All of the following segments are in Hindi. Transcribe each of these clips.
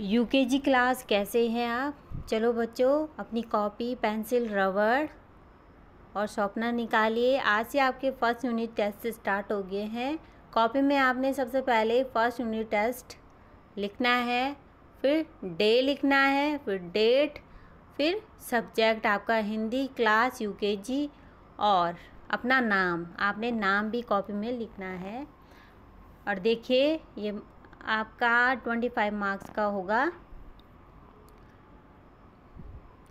यूकेजी क्लास कैसे हैं आप चलो बच्चों अपनी कॉपी पेंसिल रबड़ और शॉपनर निकालिए आज से आपके फर्स्ट यूनिट टेस्ट स्टार्ट हो गए हैं कॉपी में आपने सबसे पहले फर्स्ट यूनिट टेस्ट लिखना है फिर डे लिखना है फिर डेट फिर सब्जेक्ट आपका हिंदी क्लास यूकेजी और अपना नाम आपने नाम भी कॉपी में लिखना है और देखिए ये आपका ट्वेंटी फाइव मार्क्स का होगा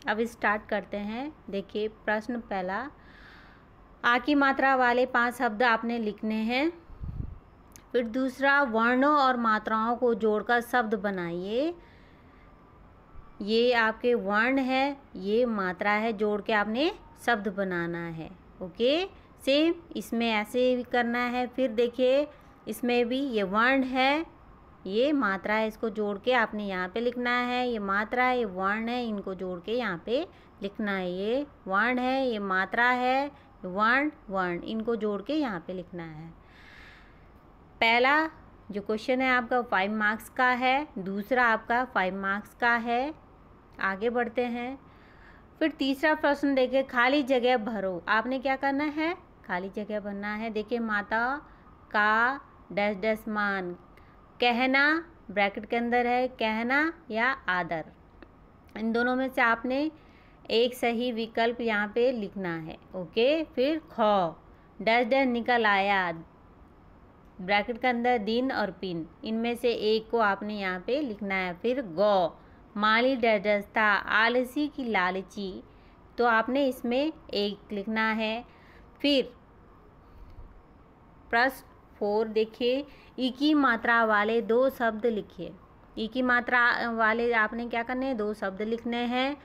अब स्टार्ट करते हैं देखिए प्रश्न पहला आ की मात्रा वाले पांच शब्द आपने लिखने हैं फिर दूसरा वर्णों और मात्राओं को जोड़कर शब्द बनाइए ये आपके वर्ण है ये मात्रा है जोड़ के आपने शब्द बनाना है ओके सेम इसमें ऐसे भी करना है फिर देखिए इसमें भी ये वर्ण है ये मात्रा है इसको जोड़ के आपने यहाँ पे लिखना है ये मात्रा है ये वर्ण है इनको जोड़ के यहाँ पे लिखना है ये वर्ण है ये मात्रा है वर्ण वर्ण इनको जोड़ के यहाँ पे लिखना है पहला जो क्वेश्चन है आपका फाइव मार्क्स का है दूसरा आपका फाइव मार्क्स का है आगे बढ़ते हैं फिर तीसरा प्रश्न देखिए खाली जगह भरो आपने क्या करना है खाली जगह भरना है देखिए माता का डैश डैश मान कहना ब्रैकेट के अंदर है कहना या आदर इन दोनों में से आपने एक सही विकल्प यहाँ पे लिखना है ओके फिर खौ डैश डैश निकल आया ब्रैकेट के अंदर दिन और पिन इनमें से एक को आपने यहाँ पे लिखना है फिर गौ माली डैश डैश था आलसी की लालची तो आपने इसमें एक लिखना है फिर प्रश्न फोर देखिए ई की मात्रा वाले दो शब्द लिखिए ई की मात्रा वाले आपने क्या करने हैं दो शब्द लिखने हैं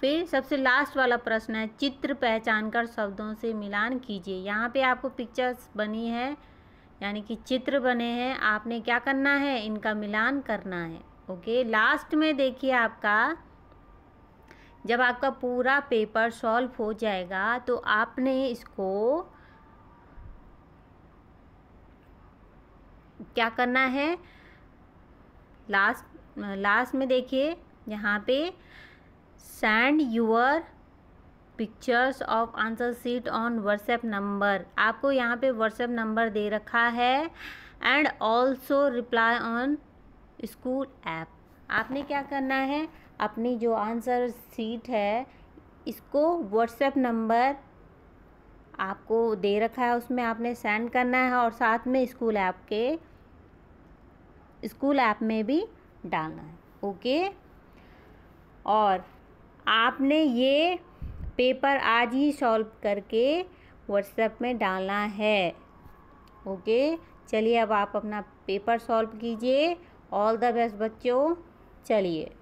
फिर सबसे लास्ट वाला प्रश्न है चित्र पहचान कर शब्दों से मिलान कीजिए यहाँ पे आपको पिक्चर्स बनी है यानी कि चित्र बने हैं आपने क्या करना है इनका मिलान करना है ओके लास्ट में देखिए आपका जब आपका पूरा पेपर सॉल्व हो जाएगा तो आपने इसको क्या करना है लास्ट लास्ट में देखिए यहाँ पे send your pictures of answer sheet on WhatsApp number आपको यहाँ पे व्हाट्सएप नंबर दे रखा है and also reply on school app आपने क्या करना है अपनी जो आंसर सीट है इसको व्हाट्सएप नंबर आपको दे रखा है उसमें आपने सेंड करना है और साथ में स्कूल ऐप के स्कूल ऐप में भी डालना है ओके और आपने ये पेपर आज ही सॉल्व करके व्हाट्सएप में डालना है ओके चलिए अब आप अपना पेपर सॉल्व कीजिए ऑल द बेस्ट बच्चों चलिए